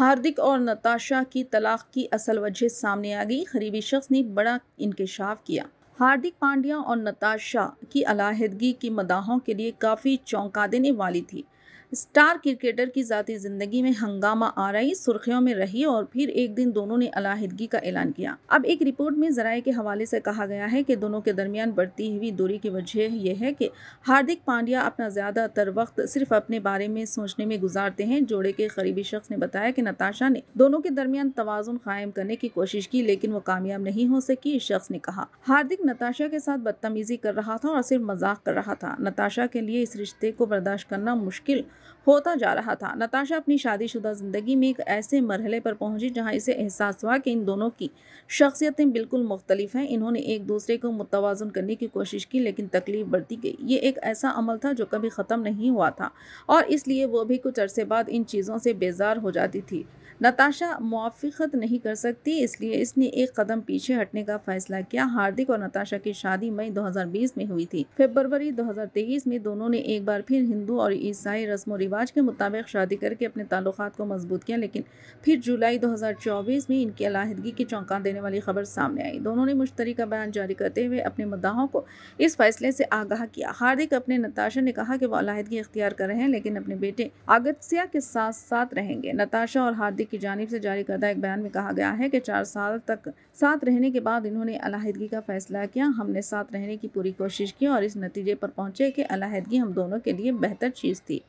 हार्दिक और नताशा की तलाक की असल वजह सामने आ गई करीबी शख्स ने बड़ा इंकशाफ किया हार्दिक पांड्या और नताशा की अलाहदगी की मदाहों के लिए काफ़ी चौंका देने वाली थी स्टार क्रिकेटर की ज़ाती ज़िंदगी में हंगामा आ रही सुर्खियों में रही और फिर एक दिन दोनों ने अलाहिदगी का ऐलान किया अब एक रिपोर्ट में जराये के हवाले से कहा गया है कि दोनों के दरमियान बढ़ती हुई दूरी की वजह यह है कि हार्दिक पांड्या अपना ज़्यादातर वक्त सिर्फ अपने बारे में सोचने में गुजारते हैं जोड़े के करीबी शख्स ने बताया कि नताशा ने दोनों के दरमियान तोज़ुन कायम करने की कोशिश की लेकिन वो कामयाब नहीं हो सकी इस शख्स ने कहा हार्दिक नताशा के साथ बदतमीजी कर रहा था और सिर्फ मजाक कर रहा था नताशा के लिए इस रिश्ते को बर्दाश्त करना मुश्किल होता जा रहा था नताशा अपनी शादीशुदा ज़िंदगी में एक ऐसे मरहले पर पहुंची जहां इसे एहसास हुआ कि इन दोनों की शख्सियतें बिल्कुल मुख्तलिफ हैं इन्होंने एक दूसरे को मुतवाजन करने की कोशिश की लेकिन तकलीफ बढ़ती गई ये एक ऐसा अमल था जो कभी ख़त्म नहीं हुआ था और इसलिए वो भी कुछ अरसे बाद इन चीज़ों से बेजार हो जाती थी नताशा मुआफ़त नहीं कर सकती इसलिए इसने एक कदम पीछे हटने का फैसला किया हार्दिक और नताशा की शादी मई 2020 में हुई थी फेबरवरी 2023 में दोनों ने एक बार फिर हिंदू और ईसाई रस्म रस्म व रिवाज के मुताबिक शादी करके अपने ताल्लुक को मजबूत किया लेकिन फिर जुलाई दो हजार चौबीस में इनकी अलाहदगी की चौंका देने वाली खबर सामने आई दोनों ने मुश्तरी बयान जारी करते हुए अपने मदाहों को इस फैसले से आगाह किया हार्दिक अपने नताशा ने कहा कि वो अलाहदगी इख्तियार कर रहे हैं लेकिन अपने बेटे आगत्या के साथ साथ रहेंगे नताशा और हार्दिक की जानब से जारी करदा एक बयान में कहा गया है कि चार साल तक साथ रहने के बाद इन्होंने अलाहदगी का फैसला किया हमने साथ रहने की पूरी कोशिश की और इस नतीजे पर पहुंचे कि अलाहदगी हम दोनों के लिए बेहतर चीज़ थी